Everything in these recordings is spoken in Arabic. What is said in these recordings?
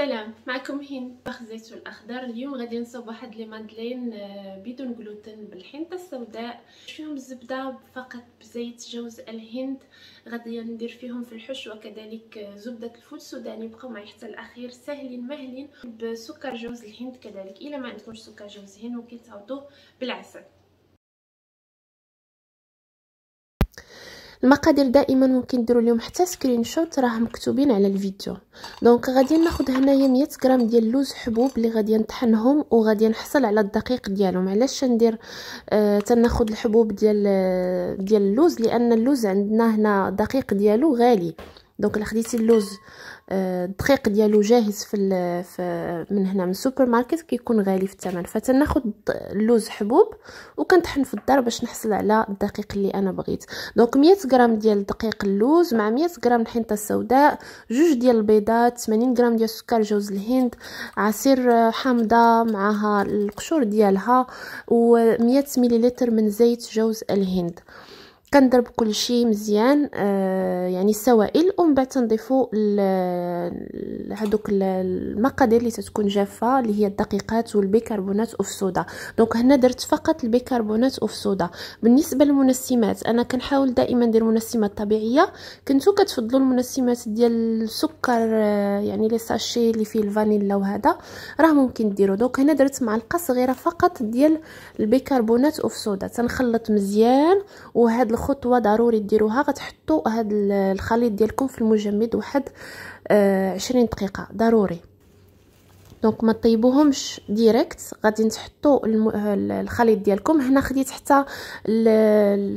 السلام معكم هند طبخ زيت الاخضر اليوم غادي نصاوب واحد لي مادلين آه، بدون غلوتين بالحنطه السوداء فيهم الزبده فقط بزيت جوز الهند غادي ندير فيهم في الحشوه كذلك آه، زبده الفول السوداني بقاو معايا حتى الاخير ساهلين مهلين بسكر جوز الهند كذلك الا ما عندكمش سكر جوز الهند ممكن تعوضوه بالعسل المقادير دائما ممكن ديروا لهم حتى سكرين شوت راه مكتوبين على الفيديو دونك غادي ناخذ هنايا 100 غرام ديال اللوز حبوب اللي غادي نطحنهم وغادي نحصل على الدقيق ديالهم علاش ندير آه تناخذ الحبوب ديال آه، ديال اللوز لان اللوز عندنا هنا الدقيق ديالو غالي دونك الا خديتي اللوز الدقيق آه، ديالو جاهز في, في من هنا من السوبر ماركت كيكون غالي في الثمن فتناخد اللوز حبوب وكنطحن في الدار باش نحصل على الدقيق اللي انا بغيت دونك 100 غرام ديال دقيق اللوز مع 100 غرام الحنطه السوداء جوج ديال البيضات 80 غرام ديال السكر جوز الهند عصير حامضه معها القشور ديالها و100 مليلتر من زيت جوز الهند كنضرب كلشي مزيان آه يعني السوائل ومن بعد تنضيفوا هذوك المقادير اللي تتكون جافه اللي هي الدقيقات والبيكربونات اوف صودا دونك هنا درت فقط البيكربونات اوف صودا بالنسبه للمنسمات انا كنحاول دائما ندير منسمات طبيعيه كنتو كتفضلوا المنسمات ديال السكر آه، يعني لي ساشي اللي فيه الفانيلا وهذا راه ممكن ديرو دونك هنا درت معلقه صغيره فقط ديال البيكربونات اوف صودا تنخلط مزيان وهذا خطوه ضروري ديروها غتحطوا هاد الخليط ديالكم في المجمد واحد آه، عشرين دقيقه ضروري دونك ما طيبوهمش ديريكت غادي تحطوا الخليط ديالكم هنا خديت حتى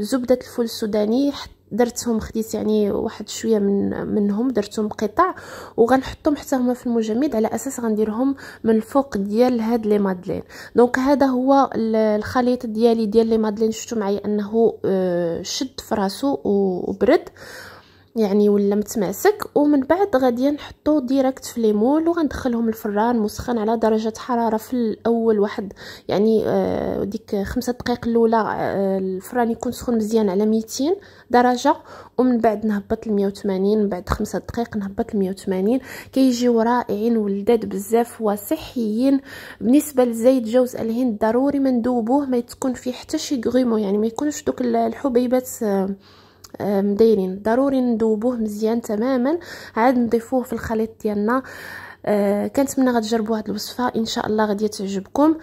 زبده الفول السوداني حتى درتهم خديت يعني واحد شويه من منهم درتهم قطع وغنحطهم حتى هما في المجمد على اساس غنديرهم من الفوق ديال هاد لي مادلين دونك هذا هو الخليط ديالي ديال لي مادلين شفتو معايا انه آه، شد فراسو وبرد يعني ولا متماسك ومن بعد غادي نحطو ديريكت في ليمول وغندخلهم الفران مسخن على درجه حراره في الاول واحد يعني آه ديك خمسة دقائق الاولى آه الفران يكون سخون مزيان على 200 درجه ومن بعد نهبط ل 180 من بعد خمسة دقائق نهبط ل 180 كيجيو رائعين ولداد بزاف وصحيين بالنسبه لزيت جوز الهند ضروري ما ندوبوه ما تكون فيه حتى شي غيمو يعني ما يكونش دوك الحبيبات آه مدايرين ضروري ندوبوه مزيان تماما عاد نضيفوه في الخليط ديالنا أه كنتمنى غتجربوا هذه الوصفه ان شاء الله غادي تعجبكم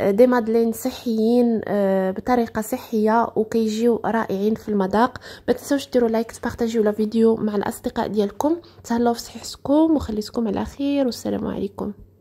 أه، دي مادلين صحيين أه بطريقه صحيه وكيجيو رائعين في المذاق ما تنساوش ديروا لايك تبارطاجيو لا فيديو مع الاصدقاء ديالكم تهلاو في صحتكم وخليتكم على خير والسلام عليكم